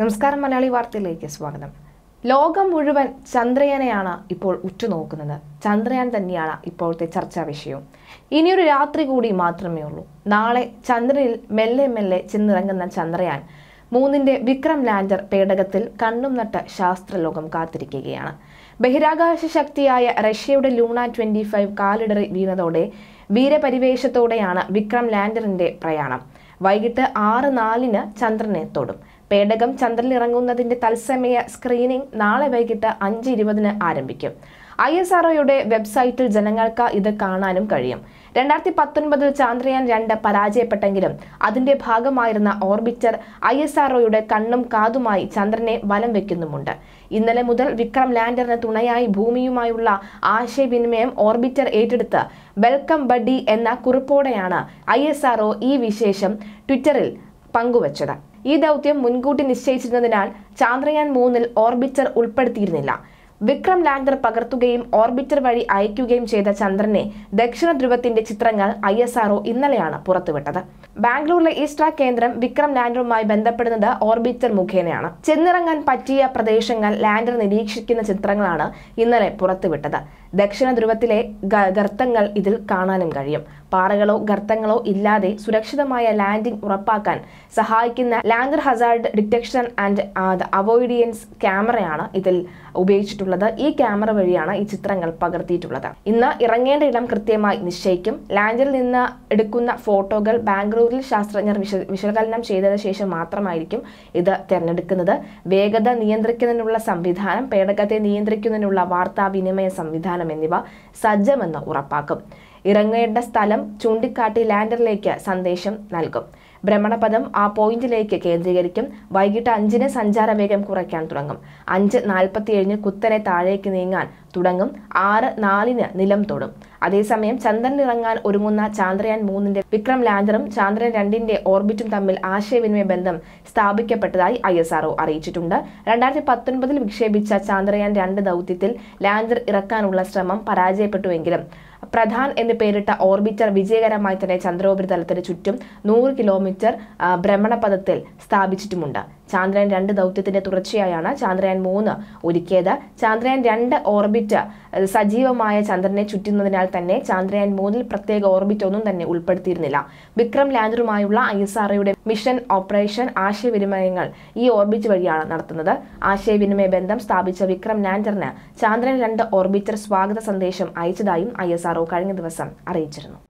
നമസ്കാരം മലയാളി വാർത്തയിലേക്ക് സ്വാഗതം ലോകം മുഴുവൻ ചന്ദ്രയനെയാണ് ഇപ്പോൾ ഉറ്റുനോക്കുന്നത് ചന്ദ്രയാൻ തന്നെയാണ് ഇപ്പോഴത്തെ ചർച്ചാ വിഷയവും ഇനിയൊരു രാത്രി കൂടി മാത്രമേ ഉള്ളൂ നാളെ ചന്ദ്രനിൽ മെല്ലെ മെല്ലെ ചെന്നിറങ്ങുന്ന ചന്ദ്രയാൻ മൂന്നിന്റെ വിക്രം ലാൻഡർ പേടകത്തിൽ കണ്ണും നട്ട ശാസ്ത്രലോകം കാത്തിരിക്കുകയാണ് ബഹിരാകാശ ശക്തിയായ റഷ്യയുടെ ലൂണ ട്വന്റി ഫൈവ് കാലിടറി വീണതോടെ വീരപരിവേഷത്തോടെയാണ് വിക്രം ലാൻഡറിന്റെ പ്രയാണം വൈകിട്ട് ആറ് നാലിന് ചന്ദ്രനെ തൊടും പേടകം ചന്ദ്രനിൽ ഇറങ്ങുന്നതിന്റെ തത്സമയ സ്ക്രീനിംഗ് നാളെ വൈകിട്ട് അഞ്ച് ഇരുപതിന് ആരംഭിക്കും ഐ എസ് ആർഒയുടെ വെബ്സൈറ്റിൽ ജനങ്ങൾക്ക് ഇത് കാണാനും കഴിയും രണ്ടായിരത്തി പത്തൊൻപതിൽ ചാന്ദ്രയാൻ രണ്ട് പരാജയപ്പെട്ടെങ്കിലും അതിന്റെ ഭാഗമായിരുന്ന ഓർബിറ്റർ ഐ എസ് ആർഒയുടെ കണ്ണും കാതുമായി ചന്ദ്രനെ വലം വെക്കുന്നുമുണ്ട് ഇന്നലെ മുതൽ വിക്രം ലാൻഡറിന് തുണയായി ഭൂമിയുമായുള്ള ആശയവിനിമയം ഓർബിറ്റർ ഏറ്റെടുത്ത് വെൽക്കം ബഡി എന്ന കുറിപ്പോടെയാണ് ഐ ഈ വിശേഷം ട്വിറ്ററിൽ പങ്കുവച്ചത് ഈ ദൗത്യം മുൻകൂട്ടി നിശ്ചയിച്ചിരുന്നതിനാൽ ചാന്ദ്രയാൻ മൂന്നിൽ ഓർബിറ്റർ ഉൾപ്പെടുത്തിയിരുന്നില്ല വിക്രം ലാൻഡർ പകർത്തുകയും ഓർബിറ്റർ വഴി അയക്കുകയും ചെയ്ത ചന്ദ്രനെ ദക്ഷിണ ധ്രുവത്തിന്റെ ചിത്രങ്ങൾ ഐ എസ് ആർഒ ഇന്നലെയാണ് പുറത്തുവിട്ടത് ബാംഗ്ലൂരിലെ ഈസ്ട്രാ കേന്ദ്രം വിക്രം ലാൻഡറുമായി ബന്ധപ്പെടുന്നത് ഓർബിറ്റർ മുഖേനയാണ് ചെന്നിറങ്ങാൻ പറ്റിയ പ്രദേശങ്ങൾ ലാൻഡർ നിരീക്ഷിക്കുന്ന ചിത്രങ്ങളാണ് ഇന്നലെ പുറത്തുവിട്ടത് ദക്ഷിണ ധ്രുവത്തിലെ ഗർത്തങ്ങൾ ഇതിൽ കാണാനും കഴിയും പാറകളോ ഗർത്തങ്ങളോ ഇല്ലാതെ സുരക്ഷിതമായ ലാൻഡിംഗ് ഉറപ്പാക്കാൻ സഹായിക്കുന്ന lander hazard detection and avoidance ക്യാമറയാണ് ഇതിൽ ഉപയോഗിച്ചിട്ടുള്ളത് ഈ ക്യാമറ വഴിയാണ് ഈ ചിത്രങ്ങൾ പകർത്തിയിട്ടുള്ളത് ഇന്ന് ഇറങ്ങേണ്ട ഇടം കൃത്യമായി നിശ്ചയിക്കും ലാൻഡിൽ നിന്ന് എടുക്കുന്ന ഫോട്ടോകൾ ബാംഗ്ലൂരിൽ ശാസ്ത്രജ്ഞർ വിശകലനം ചെയ്തതിന് ശേഷം മാത്രമായിരിക്കും ഇത് തിരഞ്ഞെടുക്കുന്നത് വേഗത നിയന്ത്രിക്കുന്നതിനുള്ള സംവിധാനം പേടകത്തെ നിയന്ത്രിക്കുന്നതിനുള്ള വാർത്താവിനിമയ സംവിധാനം എന്നിവ സജ്ജമെന്ന് ഉറപ്പാക്കും ഇറങ്ങേണ്ട സ്ഥലം ചൂണ്ടിക്കാട്ടി ലാൻഡറിലേക്ക് സന്ദേശം നൽകും ഭ്രമണപഥം ആ പോയിന്റിലേക്ക് കേന്ദ്രീകരിക്കും വൈകിട്ട് അഞ്ചിന് സഞ്ചാരവേഗം കുറയ്ക്കാൻ തുടങ്ങും അഞ്ച് ഏഴിന് കുത്തനെ താഴേക്ക് നീങ്ങാൻ തുടങ്ങും ആറ് നാലിന് നിലം തൊടും അതേസമയം ചന്ദ്രനിറങ്ങാൻ ഒരുങ്ങുന്ന ചാന്ദ്രയാൻ മൂന്നിന്റെ വിക്രം ലാൻഡറും ചാന്ദ്രൻ രണ്ടിന്റെ ഓർബിറ്റും തമ്മിൽ ആശയവിനിമയ ബന്ധം സ്ഥാപിക്കപ്പെട്ടതായി ഐ എസ് ആർഒ അറിയിച്ചിട്ടുണ്ട് രണ്ടായിരത്തി പത്തൊൻപതിൽ വിക്ഷേപിച്ച ചാന്ദ്രയാൻ രണ്ട് ദൗത്യത്തിൽ ലാൻഡർ ഇറക്കാനുള്ള ശ്രമം പരാജയപ്പെട്ടുവെങ്കിലും പ്രധാൻ എന്ന് പേരിട്ട ഓർബിറ്റർ വിജയകരമായി തന്നെ ചന്ദ്രോപരിതലത്തിന് ചുറ്റും നൂറ് കിലോമീറ്റർ ഭ്രമണപഥത്തിൽ സ്ഥാപിച്ചിട്ടുമുണ്ട് ചാന്ദ്രയാൻ രണ്ട് ദൗത്യത്തിന്റെ തുടർച്ചയായാണ് ചാന്ദ്രയാൻ മൂന്ന് ഒരുക്കിയത് ചാന്ദ്രയാൻ രണ്ട് ഓർബിറ്റ് സജീവമായ ചന്ദ്രനെ ചുറ്റുന്നതിനാൽ തന്നെ ചാന്ദ്രയാൻ മൂന്നിൽ പ്രത്യേക ഓർബിറ്റ് ഒന്നും തന്നെ ഉൾപ്പെടുത്തിയിരുന്നില്ല വിക്രം ലാൻഡറുമായുള്ള ഐ എസ് ആർഒയുടെ മിഷൻ ഓപ്പറേഷൻ ആശയവിനിമയങ്ങൾ ഈ ഓർബിറ്റ് വഴിയാണ് നടത്തുന്നത് ആശയവിനിമയ ബന്ധം സ്ഥാപിച്ച വിക്രം ലാൻഡറിന് ചാന്ദ്രൻ രണ്ട് ഓർബിറ്റർ സ്വാഗത സന്ദേശം അയച്ചതായും ഐ എസ് ആർഒ കഴിഞ്ഞ ദിവസം അറിയിച്ചിരുന്നു